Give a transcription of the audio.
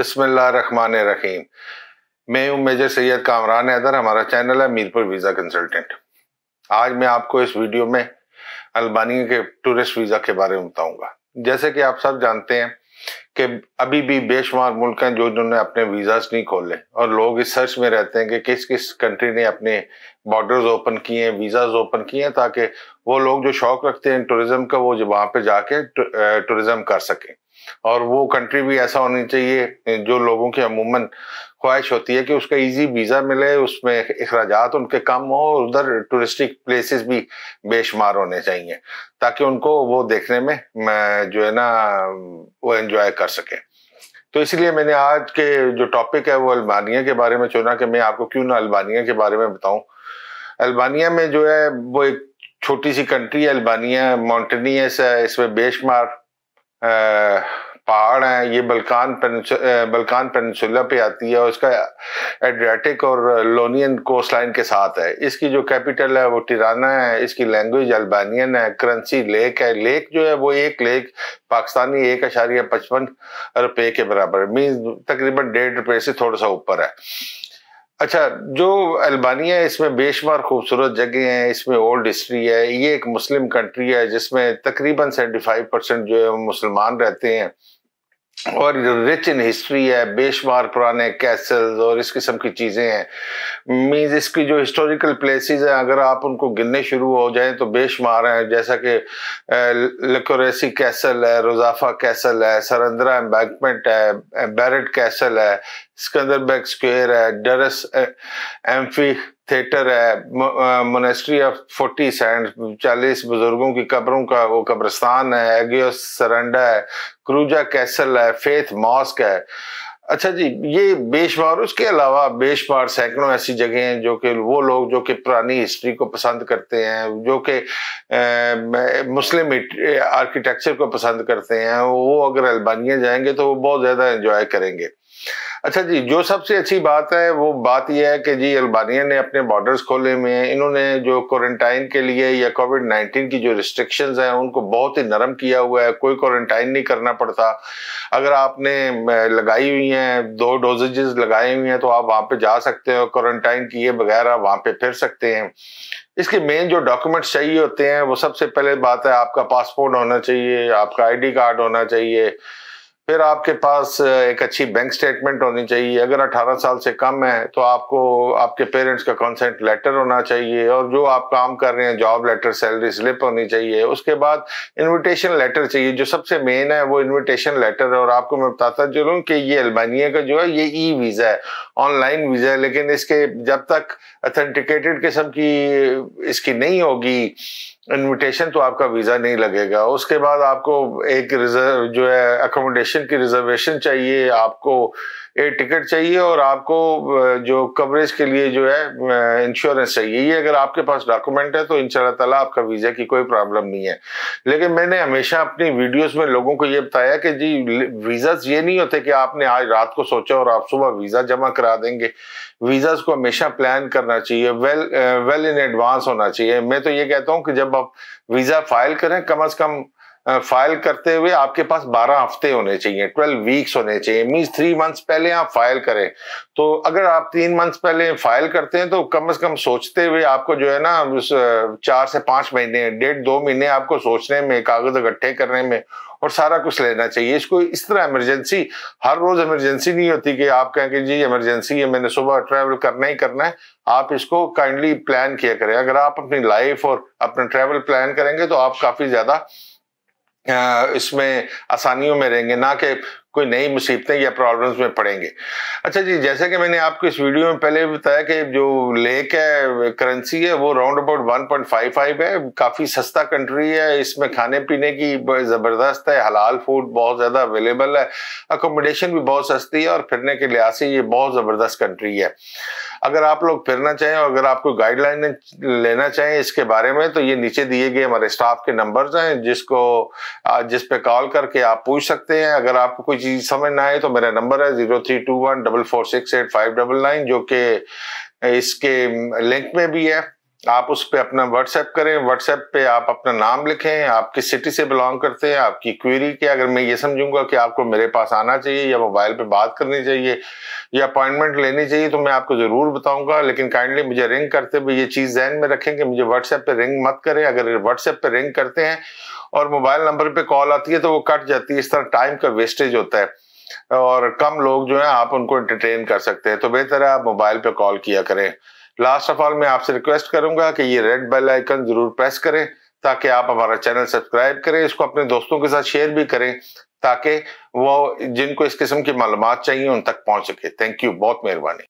बिसमीम मैं हूं मेजर सैयद कामरान हैदर हमारा चैनल है मीरपुर वीज़ा कंसल्टेंट आज मैं आपको इस वीडियो में अल्बानिया के टूरिस्ट वीज़ा के बारे में बताऊंगा जैसे कि आप सब जानते हैं कि अभी भी बेशुमार मुल्क हैं जो जिन्होंने अपने वीज़ाज नहीं खोले और लोग इस सर्च में रहते हैं कि किस किस कंट्री ने अपने बॉर्डर्स ओपन किए हैं वीज़ाज ओपन किए हैं ताकि वो लोग जो शौक रखते हैं टूरिज़्म का वो जो वहाँ पर जाके टूरिज़्म कर सकें और वो कंट्री भी ऐसा होनी चाहिए जो लोगों की अमूमन ख्वाहिश होती है कि उसका इजी वीज़ा मिले उसमें अखराज उनके कम हो उधर टूरिस्टिक प्लेसेस भी बेशुमार होने चाहिए ताकि उनको वो देखने में जो है ना वो एंजॉय कर सके तो इसलिए मैंने आज के जो टॉपिक है वो अल्बानिया के बारे में चुना कि मैं आपको क्यों ना अल्बानिया के बारे में बताऊं अल्बानिया में जो है वो एक छोटी सी कंट्री है अल्बानिया माउंटेनियस है इसमें बेशुमार पहाड़ हैं ये बलकान बलकान बल्कान पेनसुला पे आती है और इसका एड्रेटिक और लोनियन कोस्ट लाइन के साथ है इसकी जो कैपिटल है वो टिराना है इसकी लैंग्वेज अल्बानियन है करेंसी लेक है लेक जो है वो एक लेक पाकिस्तानी एक आशारिया पचपन रुपये के बराबर मीन तकरीबन डेढ़ रुपये से थोड़ा सा ऊपर है अच्छा जो अल्बानिया इसमें बेशुमार खूबसूरत जगह हैं इसमें ओल्ड हिस्ट्री है ये एक मुस्लिम कंट्री है जिसमें तकरीबन सेवेंटी फाइव परसेंट जो है मुसलमान रहते हैं और रिच इन हिस्ट्री है बेशुमार पुराने कैसल्स और इस किस्म की चीज़ें हैं मीन्स इसकी जो हिस्टोरिकल प्लेसेस हैं अगर आप उनको गिनने शुरू हो जाएं तो बेशुमार हैं जैसा कि लकोरेसी कैसल है रोजाफा कैसल है सरंदरा एम्बैंकमेंट है बैरट कैसल है सिकंदर बैग स्क्वेयर है डरस एम्फी थिएटर है मोनेस्ट्री ऑफ फोर्टी सैंड चालीस बुजुर्गों की कब्रों का वो कब्रस्तान है एगियोस सरंडा है क्रूजा कैसल है फेथ मॉस्क है अच्छा जी ये बेशमार उसके अलावा बेशमार सैकड़ों ऐसी जगह हैं जो कि वो लोग जो कि पुरानी हिस्ट्री को पसंद करते हैं जो कि मुस्लिम eh, आर्किटेक्चर eh, को पसंद करते हैं वो अगर अल्बानिया जाएंगे तो वो बहुत ज़्यादा इन्जॉय करेंगे अच्छा जी जो सबसे अच्छी बात है वो बात यह है कि जी अल्बानिया ने अपने बॉर्डर्स खोले में इन्होंने जो क्वारंटाइन के लिए या कोविड नाइन्टीन की जो रिस्ट्रिक्शंस हैं उनको बहुत ही नरम किया हुआ है कोई क्वारंटाइन नहीं करना पड़ता अगर आपने लगाई हुई हैं दो डोजेजेस लगाई हुई हैं तो आप वहाँ पर जा सकते हो क्वारंटाइन किए बगैर आप वहाँ पर फिर सकते हैं इसके मेन जो डॉक्यूमेंट्स चाहिए होते हैं वो सबसे पहले बात है आपका पासपोर्ट होना चाहिए आपका आई कार्ड होना चाहिए फिर आपके पास एक अच्छी बैंक स्टेटमेंट होनी चाहिए अगर 18 साल से कम है तो आपको आपके पेरेंट्स का कंसेंट लेटर होना चाहिए और जो आप काम कर रहे हैं जॉब लेटर सैलरी स्लिप होनी चाहिए उसके बाद इनविटेशन लेटर चाहिए जो सबसे मेन है वो इनविटेशन लेटर है और आपको मैं बताता चलूँ कि ये अल्बानिया का जो है ये ई वीज़ा है ऑनलाइन वीज़ा है लेकिन इसके जब तक अथेंटिकेटेड किस्म की इसकी नहीं होगी इनविटेशन तो आपका वीज़ा नहीं लगेगा उसके बाद आपको एक रिजर्व जो है अकोमोडेशन की रिजर्वेशन चाहिए आपको एक टिकट चाहिए और आपको जो कवरेज के लिए जो है इंश्योरेंस चाहिए ये अगर आपके पास डॉक्यूमेंट है तो इन ताला आपका वीज़ा की कोई प्रॉब्लम नहीं है लेकिन मैंने हमेशा अपनी वीडियोस में लोगों को ये बताया कि जी वीज़ा ये नहीं होते कि आपने आज रात को सोचा और आप सुबह वीज़ा जमा करा देंगे वीज़ाज़ को हमेशा प्लान करना चाहिए वेल वेल इन एडवांस होना चाहिए मैं तो ये कहता हूँ कि जब आप वीज़ा फाइल करें कम अज़ कम फाइल करते हुए आपके पास 12 हफ्ते होने चाहिए 12 वीक्स होने चाहिए मीन्स थ्री मंथ्स पहले आप फाइल करें तो अगर आप तीन मंथ्स पहले फाइल करते हैं तो कम से कम सोचते हुए आपको जो है ना चार से पांच महीने डेढ़ दो महीने आपको सोचने में कागज इकट्ठे करने में और सारा कुछ लेना चाहिए इसको इस तरह इमरजेंसी हर रोज इमरजेंसी नहीं होती कि आप कहें कि जी इमरजेंसी है मैंने सुबह ट्रैवल करना ही करना है आप इसको काइंडली प्लान किया करें अगर आप अपनी लाइफ और अपना ट्रैवल प्लान करेंगे तो आप काफी ज्यादा इसमें आसानियों में रहेंगे ना कि कोई नई मुसीबतें या प्रॉब्लम्स में पड़ेंगे अच्छा जी जैसे कि मैंने आपको इस वीडियो में पहले भी बताया कि जो लेक है करेंसी है वो राउंड अबाउट 1.55 है काफ़ी सस्ता कंट्री है इसमें खाने पीने की ज़बरदस्त है हलाल फूड बहुत ज़्यादा अवेलेबल है अकोमोडेशन भी बहुत सस्ती है और फिरने के लिहाज से ये बहुत ज़बरदस्त कंट्री है अगर आप लोग फिरना चाहें और अगर आपको गाइडलाइन लेना चाहें इसके बारे में तो ये नीचे दिए गए हमारे स्टाफ के नंबर्स हैं जिसको जिस पे कॉल करके आप पूछ सकते हैं अगर आपको कोई चीज़ समझ ना आए तो मेरा नंबर है zero three two one double four six eight five double nine जो कि इसके लिंक में भी है आप उस पर अपना व्हाट्सएप करें व्हाट्सएप पे आप अपना नाम लिखें आप किस सिटी से बिलोंग करते हैं आपकी क्वेरी क्या अगर मैं ये समझूंगा कि आपको मेरे पास आना चाहिए या मोबाइल पे बात करनी चाहिए या अपॉइंटमेंट लेनी चाहिए तो मैं आपको ज़रूर बताऊंगा लेकिन काइंडली मुझे रिंग करते हुए ये चीज़ जहन में रखें कि मुझे व्हाट्सएप पर रिंग मत करें अगर व्हाट्सएप पर रिंग करते हैं और मोबाइल नंबर पर कॉल आती है तो वो कट जाती है इस तरह टाइम का वेस्टेज होता है और कम लोग जो है आप उनको एंटरटेन कर सकते हैं तो बेहतर है आप मोबाइल पर कॉल किया करें लास्ट ऑफ ऑल मैं आपसे रिक्वेस्ट करूंगा कि ये रेड बेल आइकन जरूर प्रेस करें ताकि आप हमारा चैनल सब्सक्राइब करें इसको अपने दोस्तों के साथ शेयर भी करें ताकि वो जिनको इस किस्म की मालूम चाहिए उन तक पहुंच सके थैंक यू बहुत मेहरबानी